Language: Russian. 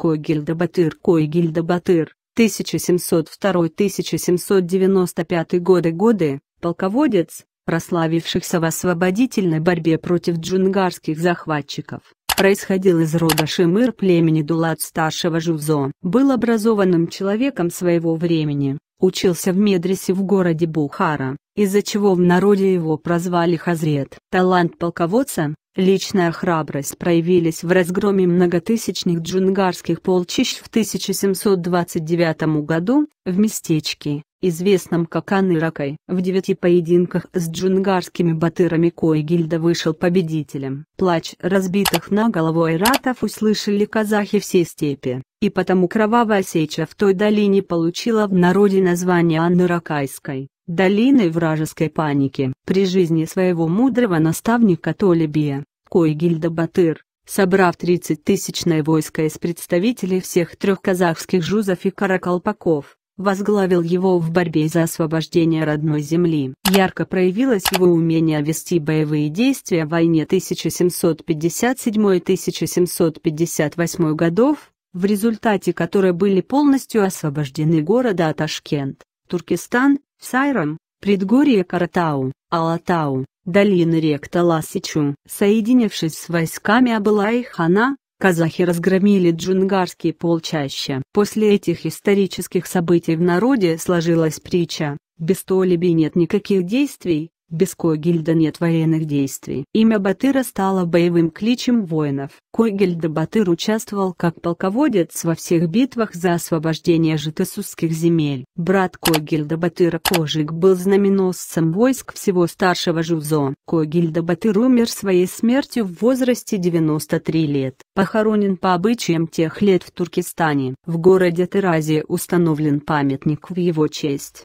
Койгильда-Батыр Койгильда-Батыр, 1702-1795 годы годы, полководец, прославившихся в освободительной борьбе против джунгарских захватчиков, происходил из рода Шимыр племени Дулат старшего Жузо. Был образованным человеком своего времени, учился в медресе в городе Бухара, из-за чего в народе его прозвали Хазрет. Талант полководца, личная храбрость проявились в разгроме многотысячных джунгарских полчищ в 1729 году, в местечке, известном как Аныракой. В девяти поединках с джунгарскими батырами Койгильда вышел победителем. Плач разбитых на голову айратов услышали казахи всей степи, и потому кровавая сеча в той долине получила в народе название Аныракайской долиной вражеской паники. При жизни своего мудрого наставника Толебия, Койгильда Батыр, собрав 30-тысячное войско из представителей всех трех казахских жузов и каракалпаков, возглавил его в борьбе за освобождение родной земли. Ярко проявилось его умение вести боевые действия в войне 1757-1758 годов, в результате которой были полностью освобождены города Ташкент, Туркестан, Сайрам, предгорье Каратау, Алатау, долина рек Таласичу. Соединившись с войсками Абыла и Хана, казахи разгромили джунгарские полчаще. После этих исторических событий в народе сложилась притча, без толеби нет никаких действий, без койгильда нет военных действий. Имя Батыра стало боевым кличем воинов. Койгильда Батыр участвовал как полководец во всех битвах за освобождение житесусских земель. Брат койгильда Батыра Кожик был знаменосцем войск всего старшего Жувзо. Койгильда Батыр умер своей смертью в возрасте 93 лет. Похоронен по обычаям тех лет в Туркестане. В городе Теразе установлен памятник в его честь.